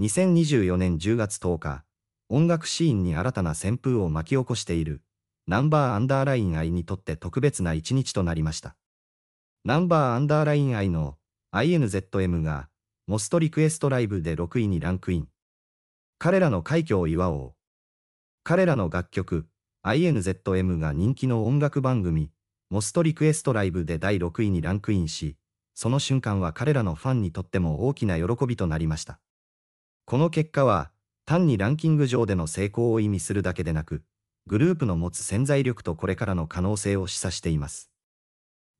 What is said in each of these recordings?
2024年10月10日、音楽シーンに新たな旋風を巻き起こしている、ナンバーアンダーライン愛にとって特別な一日となりました。ナンバーアンダーライン愛の INZM が、モストリクエストライブで6位にランクイン。彼らの快挙を祝おう。彼らの楽曲、INZM が人気の音楽番組、モストリクエストライブで第6位にランクインし、その瞬間は彼らのファンにとっても大きな喜びとなりました。この結果は、単にランキング上での成功を意味するだけでなく、グループの持つ潜在力とこれからの可能性を示唆しています。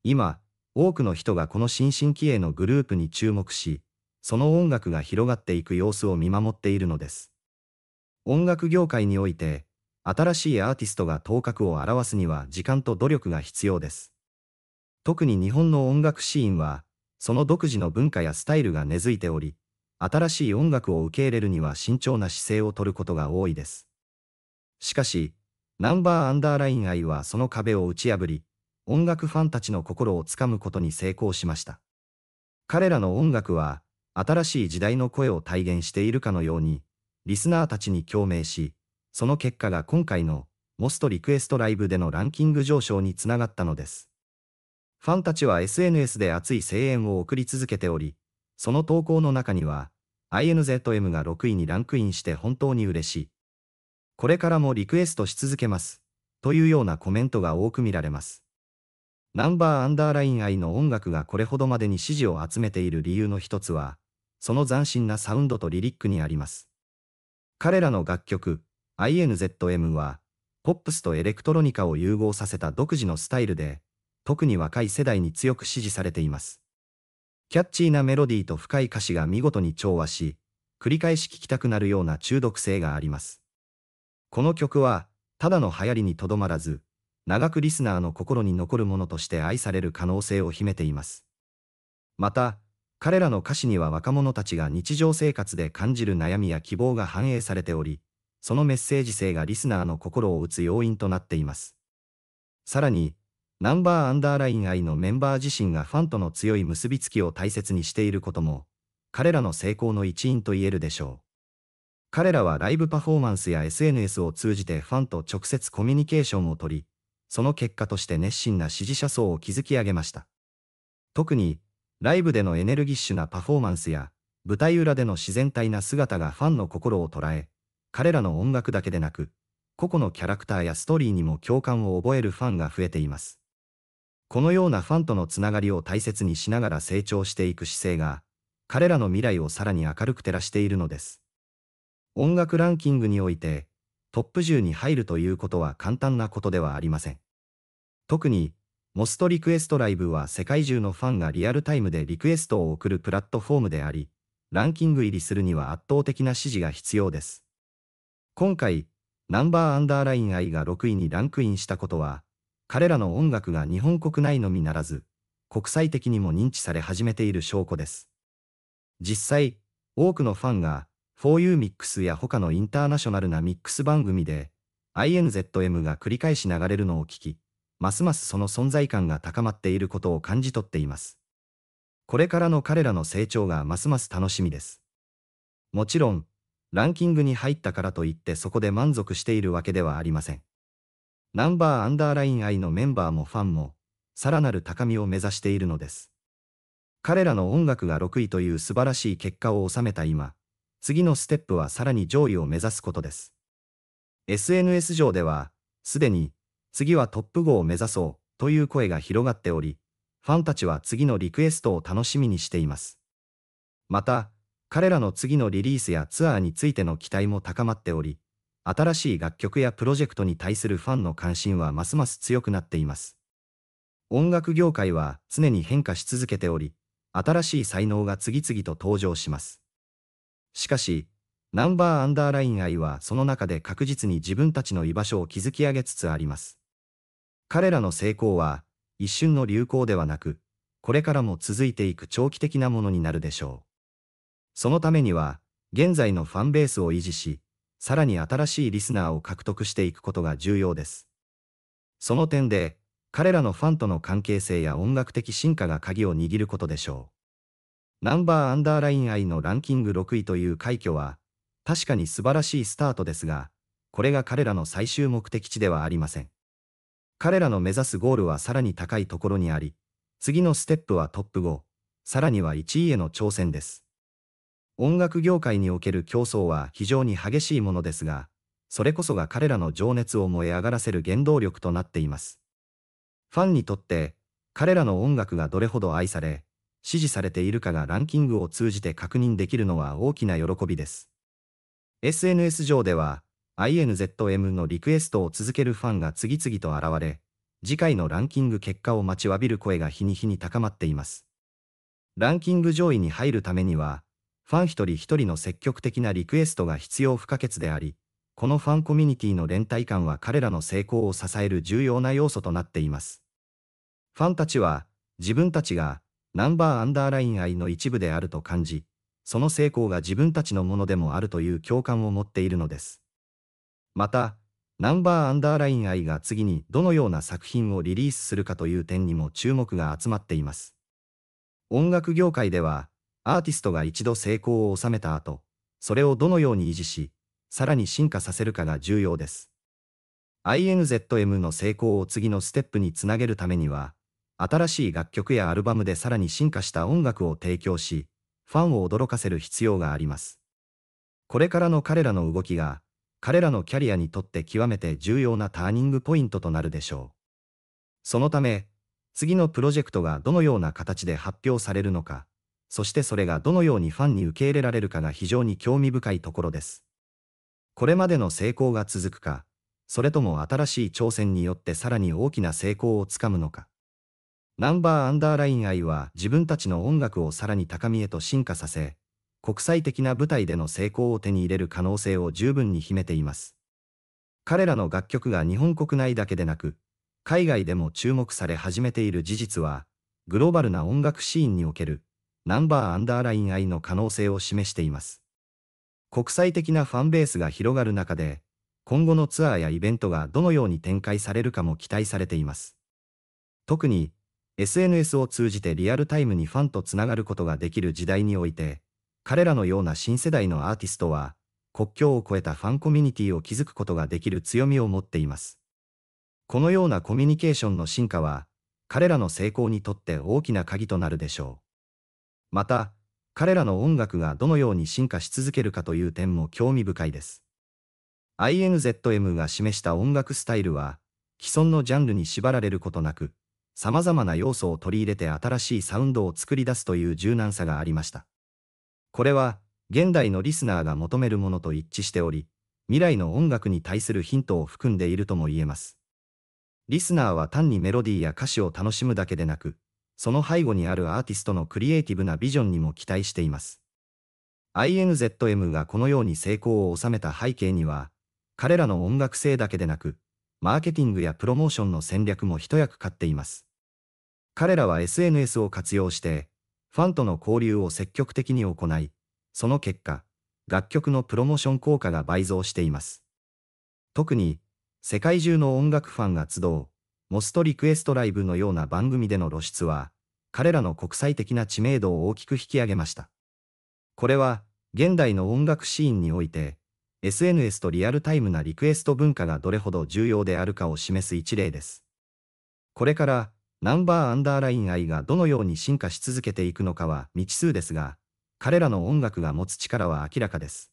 今、多くの人がこの新進気鋭のグループに注目し、その音楽が広がっていく様子を見守っているのです。音楽業界において、新しいアーティストが頭角を現すには時間と努力が必要です。特に日本の音楽シーンは、その独自の文化やスタイルが根付いており、新しい音楽を受け入れるには慎重な姿勢をとることが多いです。しかし、ナンバーアンダーライン愛はその壁を打ち破り、音楽ファンたちの心をつかむことに成功しました。彼らの音楽は、新しい時代の声を体現しているかのように、リスナーたちに共鳴し、その結果が今回のモストリクエストライブでのランキング上昇につながったのです。ファンたちは SNS で熱い声援を送り続けており、その投稿の中には、INZM が6位にランクインして本当に嬉しい。これからもリクエストし続けます。というようなコメントが多く見られます。ナンバーアンダーライン愛の音楽がこれほどまでに支持を集めている理由の一つは、その斬新なサウンドとリリックにあります。彼らの楽曲、INZM は、ポップスとエレクトロニカを融合させた独自のスタイルで、特に若い世代に強く支持されています。キャッチーなメロディーと深い歌詞が見事に調和し、繰り返し聴きたくなるような中毒性があります。この曲は、ただの流行りにとどまらず、長くリスナーの心に残るものとして愛される可能性を秘めています。また、彼らの歌詞には若者たちが日常生活で感じる悩みや希望が反映されており、そのメッセージ性がリスナーの心を打つ要因となっています。さらに、ナンバーアンダーライン愛のメンバー自身がファンとの強い結びつきを大切にしていることも、彼らの成功の一因と言えるでしょう。彼らはライブパフォーマンスや SNS を通じてファンと直接コミュニケーションをとり、その結果として熱心な支持者層を築き上げました。特に、ライブでのエネルギッシュなパフォーマンスや、舞台裏での自然体な姿がファンの心を捉え、彼らの音楽だけでなく、個々のキャラクターやストーリーにも共感を覚えるファンが増えています。このようなファンとのつながりを大切にしながら成長していく姿勢が、彼らの未来をさらに明るく照らしているのです。音楽ランキングにおいて、トップ10に入るということは簡単なことではありません。特に、モストリクエストライブは世界中のファンがリアルタイムでリクエストを送るプラットフォームであり、ランキング入りするには圧倒的な支持が必要です。今回、ナンバーアンダーライン I が6位にランクインしたことは、彼らの音楽が日本国内のみならず、国際的にも認知され始めている証拠です。実際、多くのファンが、For You Mix や他のインターナショナルなミックス番組で、INZM が繰り返し流れるのを聞き、ますますその存在感が高まっていることを感じ取っています。これからの彼らの成長がますます楽しみです。もちろん、ランキングに入ったからといってそこで満足しているわけではありません。ナンバーアンダーライン愛のメンバーもファンも、さらなる高みを目指しているのです。彼らの音楽が6位という素晴らしい結果を収めた今、次のステップはさらに上位を目指すことです。SNS 上では、すでに、次はトップ5を目指そうという声が広がっており、ファンたちは次のリクエストを楽しみにしています。また、彼らの次のリリースやツアーについての期待も高まっており、新しい楽曲やプロジェクトに対するファンの関心はますます強くなっています。音楽業界は常に変化し続けており、新しい才能が次々と登場します。しかし、ナンバーアンダーライン愛はその中で確実に自分たちの居場所を築き上げつつあります。彼らの成功は一瞬の流行ではなく、これからも続いていく長期的なものになるでしょう。そのためには、現在のファンベースを維持し、さらに新しいリスナーを獲得していくことが重要です。その点で、彼らのファンとの関係性や音楽的進化が鍵を握ることでしょう。ナンバーアンダーライン愛のランキング6位という快挙は、確かに素晴らしいスタートですが、これが彼らの最終目的地ではありません。彼らの目指すゴールはさらに高いところにあり、次のステップはトップ5、さらには1位への挑戦です。音楽業界における競争は非常に激しいものですが、それこそが彼らの情熱を燃え上がらせる原動力となっています。ファンにとって、彼らの音楽がどれほど愛され、支持されているかがランキングを通じて確認できるのは大きな喜びです。SNS 上では、INZM のリクエストを続けるファンが次々と現れ、次回のランキング結果を待ちわびる声が日に日に高まっています。ランキング上位に入るためには、ファン一人一人の積極的なリクエストが必要不可欠であり、このファンコミュニティの連帯感は彼らの成功を支える重要な要素となっています。ファンたちは、自分たちが、ナンバーアンダーライン愛の一部であると感じ、その成功が自分たちのものでもあるという共感を持っているのです。また、ナンバーアンダーライン愛が次にどのような作品をリリースするかという点にも注目が集まっています。音楽業界では、アーティストが一度成功を収めた後、それをどのように維持し、さらに進化させるかが重要です。INZM の成功を次のステップにつなげるためには、新しい楽曲やアルバムでさらに進化した音楽を提供し、ファンを驚かせる必要があります。これからの彼らの動きが、彼らのキャリアにとって極めて重要なターニングポイントとなるでしょう。そのため、次のプロジェクトがどのような形で発表されるのか、そしてそれがどのようにファンに受け入れられるかが非常に興味深いところです。これまでの成功が続くか、それとも新しい挑戦によってさらに大きな成功をつかむのか。ナンバーアンダーライン愛は自分たちの音楽をさらに高みへと進化させ、国際的な舞台での成功を手に入れる可能性を十分に秘めています。彼らの楽曲が日本国内だけでなく、海外でも注目され始めている事実は、グローバルな音楽シーンにおけるナンバーアンダーライン I の可能性を示しています。国際的なファンベースが広がる中で、今後のツアーやイベントがどのように展開されるかも期待されています。特に、SNS を通じてリアルタイムにファンとつながることができる時代において、彼らのような新世代のアーティストは、国境を越えたファンコミュニティを築くことができる強みを持っています。このようなコミュニケーションの進化は、彼らの成功にとって大きな鍵となるでしょう。また、彼らの音楽がどのように進化し続けるかという点も興味深いです。INZM が示した音楽スタイルは、既存のジャンルに縛られることなく、様々な要素を取り入れて新しいサウンドを作り出すという柔軟さがありました。これは、現代のリスナーが求めるものと一致しており、未来の音楽に対するヒントを含んでいるとも言えます。リスナーは単にメロディーや歌詞を楽しむだけでなく、その背後にあるアーティストのクリエイティブなビジョンにも期待しています。INZM がこのように成功を収めた背景には、彼らの音楽性だけでなく、マーケティングやプロモーションの戦略も一役買っています。彼らは SNS を活用して、ファンとの交流を積極的に行い、その結果、楽曲のプロモーション効果が倍増しています。特に、世界中の音楽ファンが集う、モストリクエストライブのような番組での露出は、彼らの国際的な知名度を大きく引き上げました。これは、現代の音楽シーンにおいて、SNS とリアルタイムなリクエスト文化がどれほど重要であるかを示す一例です。これから、ナンバーアンダーライン愛がどのように進化し続けていくのかは未知数ですが、彼らの音楽が持つ力は明らかです。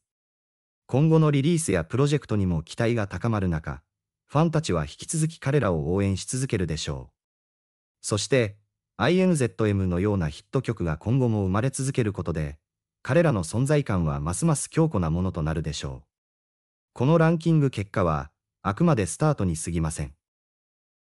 今後のリリースやプロジェクトにも期待が高まる中、ファンたちは引き続き彼らを応援し続けるでしょう。そして、INZM のようなヒット曲が今後も生まれ続けることで、彼らの存在感はますます強固なものとなるでしょう。このランキング結果は、あくまでスタートに過ぎません。